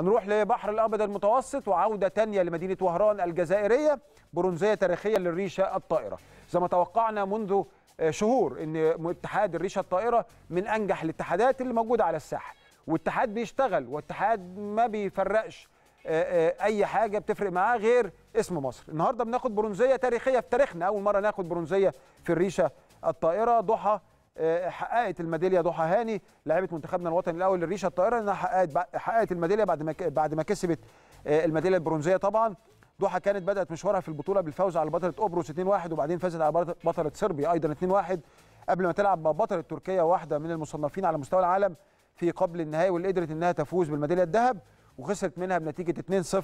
هنروح لبحر الابيض المتوسط وعوده تانية لمدينه وهران الجزائريه برونزيه تاريخيه للريشه الطائره زي ما توقعنا منذ آه، شهور ان اتحاد الريشه الطائره من انجح الاتحادات اللي موجوده على الساحه واتحاد بيشتغل واتحاد ما بيفرقش آه، آه، اي حاجه بتفرق معاه غير اسم مصر النهارده بناخد برونزيه تاريخيه في تاريخنا اول مره ناخد برونزيه في الريشه الطائره ضحى آه، حققت الميداليه ضحى هاني لاعيبه منتخبنا الوطني الاول للريشه الطايره انها حققت حققت الميداليه بعد ما بعد ما كسبت آه، الميداليه البرونزيه طبعا ضحى كانت بدات مشوارها في البطوله بالفوز على بطله قبرص 2-1 وبعدين فازت على بطله صربيا ايضا 2-1 قبل ما تلعب مع بطله تركيا واحده من المصنفين على مستوى العالم في قبل النهائي واللي قدرت انها تفوز بالميداليه الذهب وخسرت منها بنتيجه 2-0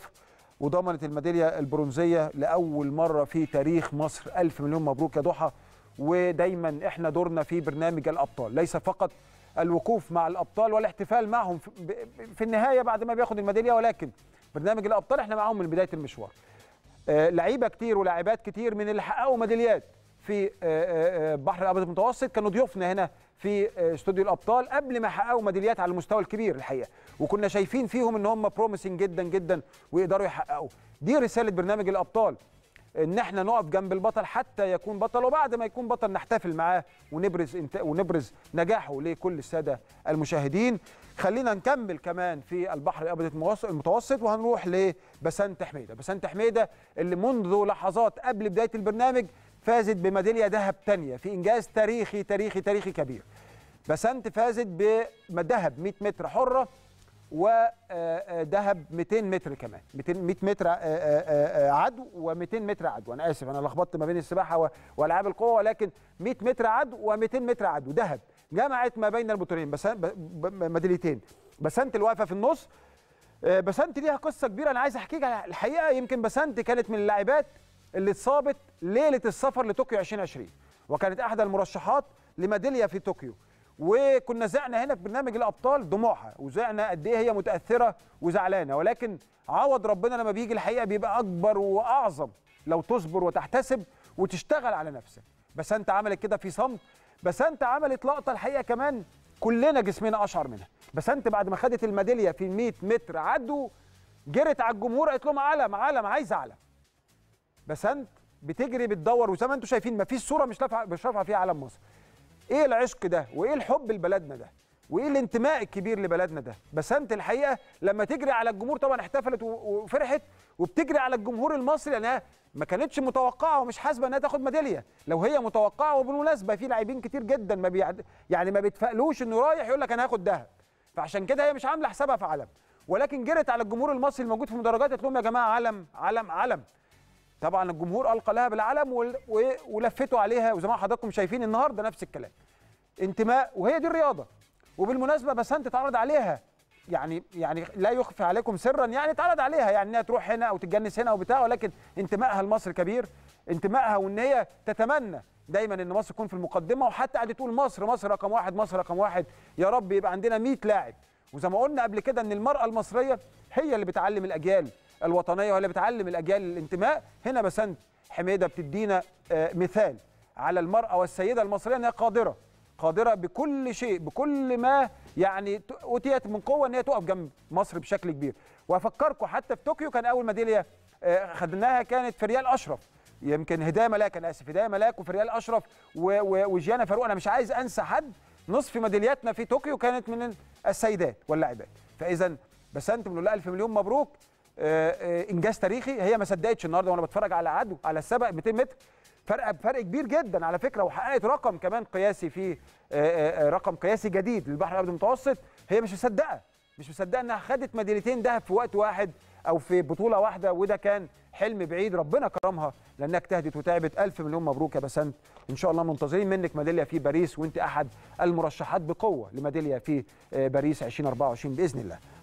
وضمنت الميداليه البرونزيه لاول مره في تاريخ مصر الف مليون مبروك يا ضحى ودايما احنا دورنا في برنامج الابطال ليس فقط الوقوف مع الابطال والاحتفال معهم في النهايه بعد ما بياخد الميداليه ولكن برنامج الابطال احنا معاهم من بدايه المشوار آه، لعيبه كتير ولاعبات كتير من اللي حققوا ميداليات في آه، آه، بحر الابيض المتوسط كانوا ضيوفنا هنا في استوديو الابطال قبل ما يحققوا ميداليات على المستوى الكبير الحقيقه وكنا شايفين فيهم ان هم بروميسنج جدا جدا ويقدروا يحققوا دي رساله برنامج الابطال ان احنا نقف جنب البطل حتى يكون بطل وبعد ما يكون بطل نحتفل معاه ونبرز انت... ونبرز نجاحه لكل الساده المشاهدين خلينا نكمل كمان في البحر الابيض المتوسط وهنروح لبسنت حميده بسنت حميده اللي منذ لحظات قبل بدايه البرنامج فازت بميداليه ذهب ثانيه في انجاز تاريخي تاريخي تاريخي كبير بسنت فازت بذهب 100 متر حره ودهب آه، آه، 200 متر كمان 200 متر آه، عدو و200 متر عدو انا اسف انا لخبطت ما بين السباحه والعاب القوه ولكن 100 متر عدو و200 متر عدو دهب جمعت ما بين البطولتين بس ميداليتين بسنت اللي واقفه في النص بسنت ليها قصه كبيره انا عايز احكيك الحقيقه يمكن بسنت كانت من اللاعبات اللي اتصابت ليله السفر لطوكيو 2020 وكانت احدى المرشحات لميداليه في طوكيو وكنا زعنا هنا في برنامج الابطال دموعها وزعنا قد ايه هي متاثره وزعلانه ولكن عوض ربنا لما بيجي الحقيقه بيبقى اكبر واعظم لو تصبر وتحتسب وتشتغل على نفسك بس انت عملت كده في صمت بس انت عملت لقطه الحقيقه كمان كلنا جسمنا اشعر منها بس انت بعد ما خدت الميداليه في 100 متر عدوا جرت على الجمهور قالت لهم علم علم عايز علم بس انت بتجري بتدور وزي ما انتم شايفين مفيش صوره مش رافعه مش رافعه فيها علم مصر ايه العشق ده وايه الحب لبلدنا ده وايه الانتماء الكبير لبلدنا ده بسنت الحقيقه لما تجري على الجمهور طبعا احتفلت وفرحت وبتجري على الجمهور المصري لانها ما كانتش متوقعه ومش حاسبه انها تاخد ميداليه لو هي متوقعه وبالمناسبه في لاعبين كتير جدا ما بيعد يعني ما بيتفائلوش انه رايح يقول لك انا هاخد دهب فعشان كده هي مش عامله حسابها في علم ولكن جرت على الجمهور المصري الموجود في المدرجات تقول لهم يا جماعه علم علم علم طبعا الجمهور القى لها بالعلم ولفته عليها وزي ما حضراتكم شايفين النهارده نفس الكلام انتماء وهي دي الرياضه وبالمناسبه بسنت اتعرض عليها يعني يعني لا يخفي عليكم سرا يعني اتعرض عليها يعني انها تروح هنا او تتجنس هنا وبتاع ولكن انتمائها لمصر كبير انتمائها وان هي تتمنى دايما ان مصر تكون في المقدمه وحتى قاعده تقول مصر مصر رقم واحد مصر رقم واحد يا رب يبقى عندنا 100 لاعب وزي ما قلنا قبل كده ان المراه المصريه هي اللي بتعلم الاجيال الوطنيه وهي اللي بتعلم الاجيال الانتماء هنا بسنت حميده بتدينا آه، مثال على المراه والسيده المصريه انها قادره قادره بكل شيء بكل ما يعني اوتيت من قوه ان هي تقف جنب مصر بشكل كبير وافكركم حتى في طوكيو كان اول ميداليه آه، خدناها كانت في ريال اشرف يمكن هدايه ملاك انا اسف هدايه ملاك وفي ريال اشرف وجيانا فاروق انا مش عايز انسى حد نصف ميدالياتنا في طوكيو كانت من السيدات واللاعبات فاذا بس انت بنقول لها الف مليون مبروك آه، آه، انجاز تاريخي هي ما صدقتش النهارده وانا بتفرج على عدو على السبق 200 متر فرق بفرق كبير جدا على فكره وحققت رقم كمان قياسي في آه، رقم قياسي جديد للبحر الابيض المتوسط هي مش مصدقه مش مصدقه انها خدت ميداليتين ذهب في وقت واحد او في بطوله واحده وده كان حلم بعيد ربنا كرمها لانها اجتهدت وتعبت الف مليون مبروك يا بسنت ان شاء الله منتظرين منك ميداليه في باريس وانت احد المرشحات بقوه لميداليه في آه، باريس 2024 باذن الله